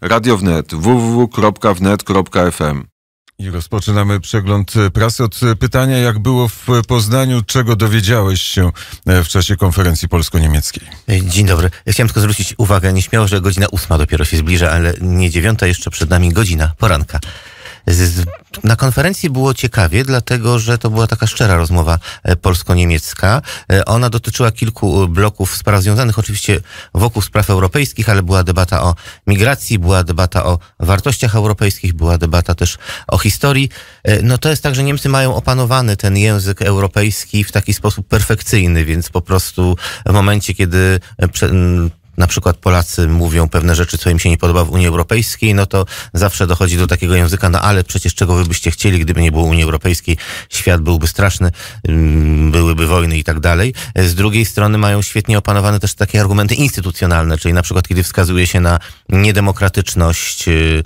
Radio Wnet, www.wnet.fm. I rozpoczynamy przegląd prasy od pytania, jak było w Poznaniu, czego dowiedziałeś się e, w czasie konferencji polsko-niemieckiej. Dzień dobry. Chciałem tylko zwrócić uwagę nieśmiało, że godzina ósma dopiero się zbliża, ale nie dziewiąta, jeszcze przed nami godzina poranka. Z na konferencji było ciekawie, dlatego że to była taka szczera rozmowa e, polsko-niemiecka. E, ona dotyczyła kilku e, bloków spraw związanych oczywiście wokół spraw europejskich, ale była debata o migracji, była debata o wartościach europejskich, była debata też o historii. No to jest tak, że Niemcy mają opanowany ten język europejski w taki sposób perfekcyjny, więc po prostu w momencie, kiedy na przykład Polacy mówią pewne rzeczy, co im się nie podoba w Unii Europejskiej, no to zawsze dochodzi do takiego języka, no ale przecież czego wy byście chcieli, gdyby nie było Unii Europejskiej, świat byłby straszny, mm, byłyby wojny i tak dalej. Z drugiej strony mają świetnie opanowane też takie argumenty instytucjonalne, czyli na przykład kiedy wskazuje się na niedemokratyczność y,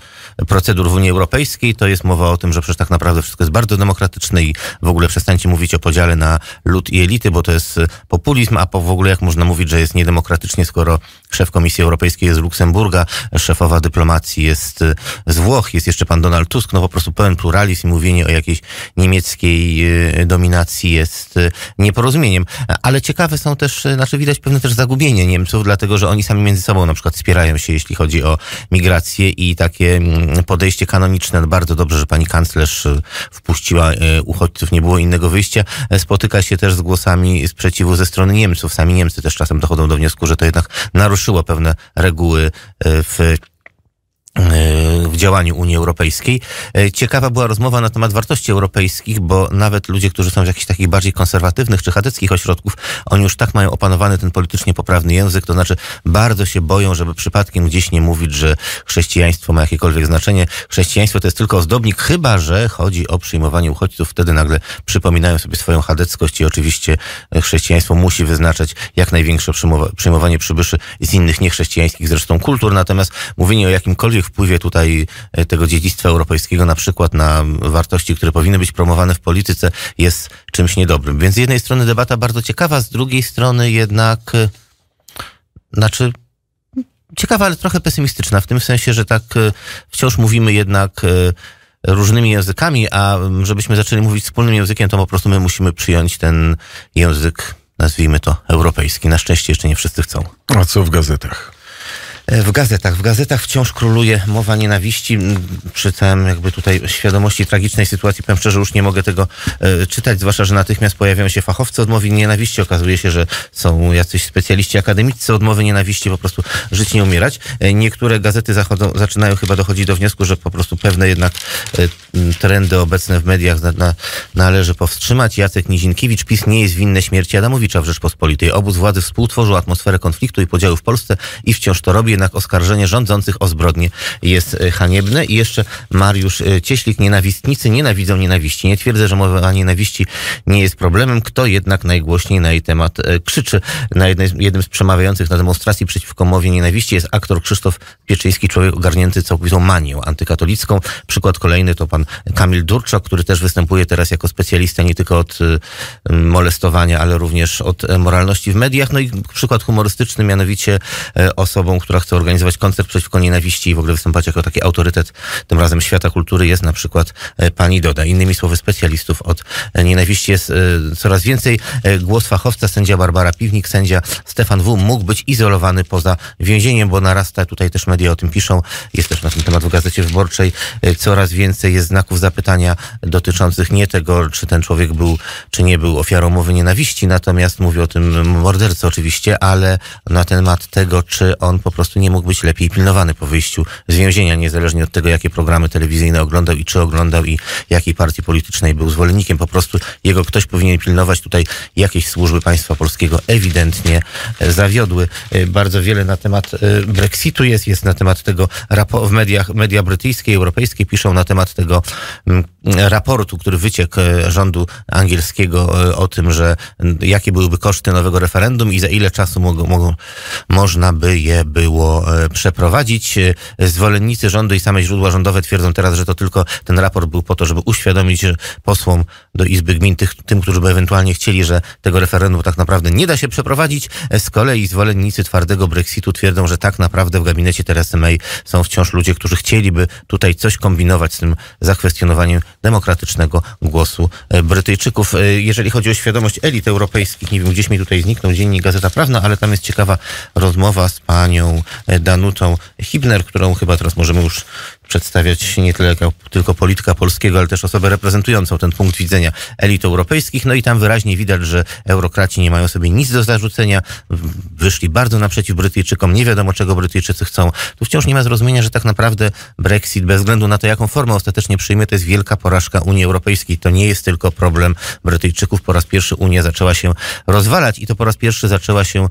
procedur w Unii Europejskiej, to jest mowa o tym, że przecież tak naprawdę wszystko jest bardzo demokratyczne i w ogóle przestańcie mówić o podziale na lud i elity, bo to jest populizm, a po w ogóle jak można mówić, że jest niedemokratycznie, skoro szef Komisji Europejskiej jest z Luksemburga, szefowa dyplomacji jest y, z Włoch, jest jeszcze pan Donald Tusk, no po prostu pełen pluralizm i mówienie o jakiejś niemieckiej y, dominacji jest y, nieporozumieniem. Ale ciekawe są też, znaczy widać pewne też zagubienie Niemców, dlatego że oni sami między sobą na przykład spierają się, jeśli chodzi o migrację i takie mm, podejście kanoniczne. No bardzo dobrze, że pani kanclerz wpuściła uchodźców, nie było innego wyjścia. E, spotyka się też z głosami sprzeciwu ze strony Niemców. Sami Niemcy też czasem dochodzą do wniosku, że to jednak narusza naruszyło pewne reguły e, w E, w działaniu Unii Europejskiej. E, ciekawa była rozmowa na temat wartości europejskich, bo nawet ludzie, którzy są z jakichś takich bardziej konserwatywnych czy chadeckich ośrodków, oni już tak mają opanowany ten politycznie poprawny język, to znaczy bardzo się boją, żeby przypadkiem gdzieś nie mówić, że chrześcijaństwo ma jakiekolwiek znaczenie. Chrześcijaństwo to jest tylko ozdobnik, chyba że chodzi o przyjmowanie uchodźców. Wtedy nagle przypominają sobie swoją chadeckość i oczywiście e, chrześcijaństwo musi wyznaczać jak największe przyjmowanie przybyszy z innych niechrześcijańskich zresztą kultur. Natomiast mówienie o jakimkolwiek wpływie tutaj e, tego dziedzictwa europejskiego na przykład na wartości, które powinny być promowane w polityce, jest czymś niedobrym. Więc z jednej strony debata bardzo ciekawa, z drugiej strony jednak, e, znaczy ciekawa, ale trochę pesymistyczna, w tym sensie, że tak e, wciąż mówimy jednak różnymi językami, a żebyśmy zaczęli mówić wspólnym językiem, to po prostu my musimy przyjąć ten język, nazwijmy to, europejski. Na szczęście jeszcze nie wszyscy chcą. A co w gazetach? E, w gazetach. W gazetach wciąż króluje mowa nienawiści. Mm, Czytałem jakby tutaj świadomości tragicznej sytuacji. Powiem szczerze, już nie mogę tego e, czytać, zwłaszcza, że natychmiast pojawiają się fachowcy odmowy nienawiści. Okazuje się, że są jacyś specjaliści akademicy odmowy nienawiści, po prostu żyć nie umierać. E, niektóre gazety zachodzą, zaczynają chyba dochodzić do wniosku, że po prostu pewne jednak trendy obecne w mediach należy powstrzymać. Jacek Nizinkiewicz, PiS nie jest winny śmierci Adamowicza w Rzeczpospolitej. Obóz władzy współtworzył atmosferę konfliktu i podziału w Polsce i wciąż to robi jednak oskarżenie rządzących o zbrodnie jest e, haniebne. I jeszcze Mariusz e, Cieślik, nienawistnicy nienawidzą nienawiści. Nie twierdzę, że mowa o nienawiści nie jest problemem. Kto jednak najgłośniej na jej temat e, krzyczy? Na jednej, jednym z przemawiających na demonstracji przeciwko mowie nienawiści jest aktor Krzysztof Pieczyński, człowiek ogarnięty całkowitą manią antykatolicką. Przykład kolejny to pan Kamil Durczak, który też występuje teraz jako specjalista nie tylko od molestowania, ale również od moralności w mediach. No i przykład humorystyczny, mianowicie osobą, która chce organizować koncert przeciwko nienawiści i w ogóle wystąpać jako taki autorytet, tym razem świata kultury, jest na przykład e, pani Doda. Innymi słowy, specjalistów od e, nienawiści jest e, coraz więcej. Głos fachowca, sędzia Barbara Piwnik, sędzia Stefan W. mógł być izolowany poza więzieniem, bo narasta, tutaj też media o tym piszą, jest też na ten temat w Gazecie Wyborczej, coraz więcej jest znaków zapytania dotyczących nie tego, czy ten człowiek był, czy nie był ofiarą mowy nienawiści, natomiast mówi o tym mordercy oczywiście, ale na temat tego, czy on po prostu prostu nie mógł być lepiej pilnowany po wyjściu z więzienia, niezależnie od tego, jakie programy telewizyjne oglądał i czy oglądał i jakiej partii politycznej był zwolennikiem. Po prostu jego ktoś powinien pilnować. Tutaj jakieś służby państwa polskiego ewidentnie e, zawiodły. E, bardzo wiele na temat e, Brexitu jest, jest na temat tego w mediach, media brytyjskie i europejskie piszą na temat tego mm, raportu, który wyciekł rządu angielskiego o tym, że jakie byłyby koszty nowego referendum i za ile czasu mogą, mogą, można by je było E, przeprowadzić. E, zwolennicy rządu i same źródła rządowe twierdzą teraz, że to tylko ten raport był po to, żeby uświadomić e, posłom do Izby Gmin, tych, tym, którzy by ewentualnie chcieli, że tego referendum tak naprawdę nie da się przeprowadzić. Z kolei zwolennicy twardego Brexitu twierdzą, że tak naprawdę w gabinecie Teresy May są wciąż ludzie, którzy chcieliby tutaj coś kombinować z tym zakwestionowaniem demokratycznego głosu Brytyjczyków. Jeżeli chodzi o świadomość elit europejskich, nie wiem, gdzieś mi tutaj zniknął dziennik Gazeta Prawna, ale tam jest ciekawa rozmowa z panią Danutą Hibner, którą chyba teraz możemy już przedstawiać nie tyle tylko polityka polskiego, ale też osobę reprezentującą ten punkt widzenia elit europejskich. No i tam wyraźnie widać, że eurokraci nie mają sobie nic do zarzucenia, wyszli bardzo naprzeciw Brytyjczykom, nie wiadomo czego Brytyjczycy chcą. Tu wciąż nie ma zrozumienia, że tak naprawdę Brexit, bez względu na to, jaką formę ostatecznie przyjmie, to jest wielka porażka Unii Europejskiej. To nie jest tylko problem Brytyjczyków. Po raz pierwszy Unia zaczęła się rozwalać i to po raz pierwszy zaczęła się e,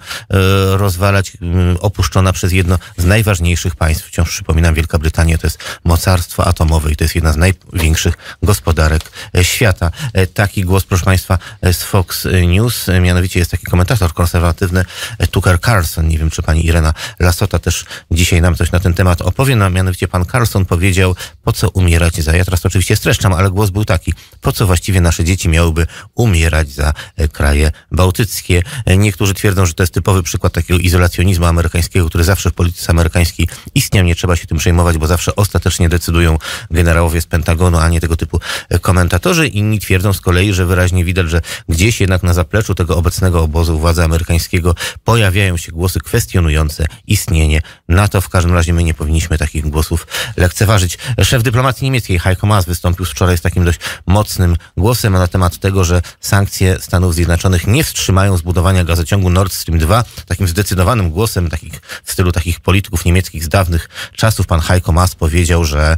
rozwalać mm, opuszczona przez jedno z najważniejszych państw. Wciąż przypominam, Wielka Brytania to jest mocarstwo atomowe i to jest jedna z największych gospodarek e, świata. E, taki głos, proszę Państwa, e, z Fox News, mianowicie jest taki komentator konserwatywny Tucker Carlson. Nie wiem, czy pani Irena Lasota też dzisiaj nam coś na ten temat opowie. No, mianowicie pan Carlson powiedział, po co umierać za... Ja teraz oczywiście streszczam, ale głos był taki. Po co właściwie nasze dzieci miałyby umierać za kraje bałtyckie? Niektórzy twierdzą, że to jest typowy przykład takiego izolacjonizmu amerykańskiego, który zawsze w polityce amerykańskiej istniał. Nie trzeba się tym przejmować, bo zawsze ostatnio ostatecznie decydują generałowie z Pentagonu, a nie tego typu komentatorzy. Inni twierdzą z kolei, że wyraźnie widać, że gdzieś jednak na zapleczu tego obecnego obozu władzy amerykańskiego pojawiają się głosy kwestionujące istnienie NATO. W każdym razie my nie powinniśmy takich głosów e, lekceważyć. Szef dyplomacji niemieckiej Heiko Maas wystąpił wczoraj z takim dość mocnym głosem na temat tego, że sankcje Stanów Zjednoczonych nie wstrzymają zbudowania gazociągu Nord Stream 2. Takim zdecydowanym głosem, takich, w stylu takich polityków niemieckich z dawnych czasów, pan Heiko Maas powiedział, że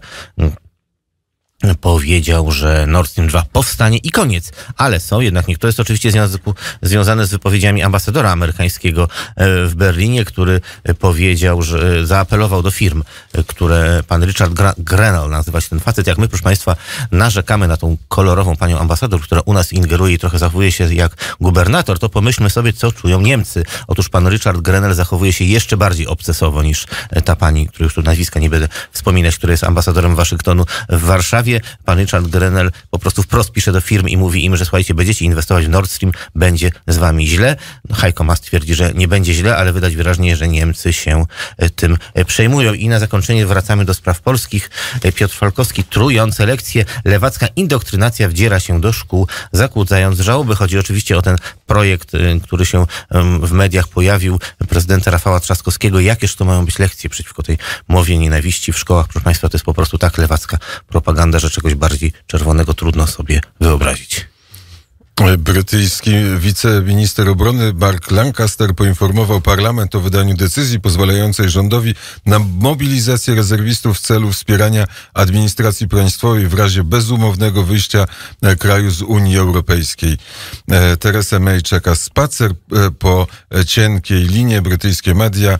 powiedział, że Nord Stream 2 powstanie i koniec. Ale są jednak niektóre, jest oczywiście związane z wypowiedziami ambasadora amerykańskiego e, w Berlinie, który powiedział, że e, zaapelował do firm, e, które pan Richard Grenell nazywa się ten facet, jak my, proszę państwa, narzekamy na tą kolorową panią ambasador, która u nas ingeruje i trochę zachowuje się jak gubernator, to pomyślmy sobie, co czują Niemcy. Otóż pan Richard Grenell zachowuje się jeszcze bardziej obcesowo niż ta pani, której już tu nazwiska nie będę wspominać, która jest ambasadorem Waszyngtonu w Warszawie, kwestie. Pan Richard Grenell po prostu wprost pisze do firm i mówi im, że słuchajcie, będziecie inwestować w Nord Stream, będzie z wami źle. No, Heiko Mast twierdzi, że nie będzie źle, ale wydać wyraźnie, że Niemcy się e, tym e, przejmują. I na zakończenie wracamy do spraw polskich. E, Piotr Falkowski, trujące lekcje, lewacka indoktrynacja wdziera się do szkół, zakłócając żałoby. Chodzi oczywiście o ten projekt, który się w mediach pojawił, prezydenta Rafała Trzaskowskiego. Jakież to mają być lekcje przeciwko tej mowie nienawiści w szkołach? Proszę Państwa, to jest po prostu tak lewacka propaganda, że czegoś bardziej czerwonego trudno sobie wyobrazić. Brytyjski wiceminister obrony Mark Lancaster poinformował parlament o wydaniu decyzji pozwalającej rządowi na mobilizację rezerwistów w celu wspierania administracji państwowej w razie bezumownego wyjścia e, kraju z Unii Europejskiej. E, Teresa May czeka spacer e, po cienkiej linie. Brytyjskie media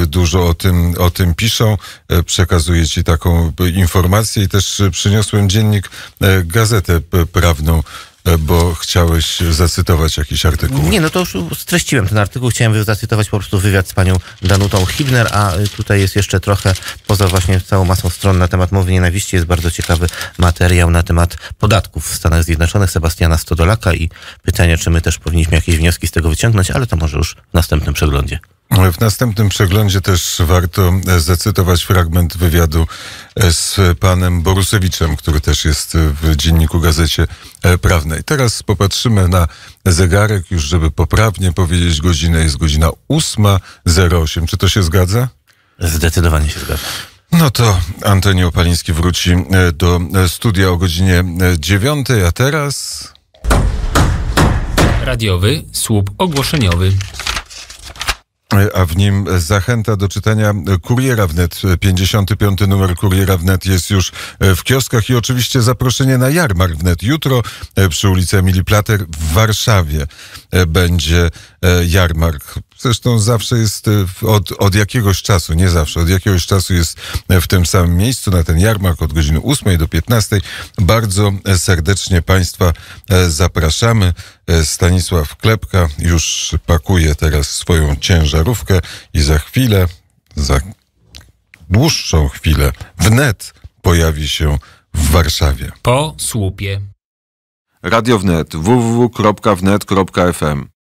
E, dużo o tym, o tym piszą. E, przekazuję Ci taką informację i też przyniosłem dziennik, e, gazetę prawną bo chciałeś zacytować jakiś artykuł. Nie, no to już streściłem ten artykuł. Chciałem zacytować po prostu wywiad z panią Danutą Hibner, a tutaj jest jeszcze trochę, poza właśnie całą masą stron na temat mowy nienawiści, jest bardzo ciekawy materiał na temat podatków w Stanach Zjednoczonych Sebastiana Stodolaka i pytanie, czy my też powinniśmy jakieś wnioski z tego wyciągnąć, ale to może już w następnym przeglądzie. W następnym przeglądzie też warto e, zacytować fragment wywiadu e, z panem Borusewiczem, który też jest w dzienniku Gazecie e, Prawnej. Teraz popatrzymy na zegarek, już żeby poprawnie powiedzieć godzinę. Jest godzina 8.08. Czy to się zgadza? Zdecydowanie się zgadza. No to Antoni Opaliński wróci do studia o godzinie 9, a teraz... Radiowy słup ogłoszeniowy a w nim zachęta do czytania Kuriera Wnet. 55. numer Kuriera Wnet jest już w kioskach i oczywiście zaproszenie na jarmark wnet. Jutro przy ulicy Emilii Plater w Warszawie e, będzie e, jarmark zresztą zawsze jest e, od, od jakiegoś czasu, nie zawsze, od jakiegoś czasu jest e, w tym samym miejscu na ten jarmark od godziny 8 do 15. Bardzo e, serdecznie Państwa zapraszamy. Stanisław Klepka już pakuje teraz swoją ciężarówkę i za chwilę, za dłuższą chwilę, wnet pojawi się w Warszawie. Po słupie. Radio Wnet www.wnet.fm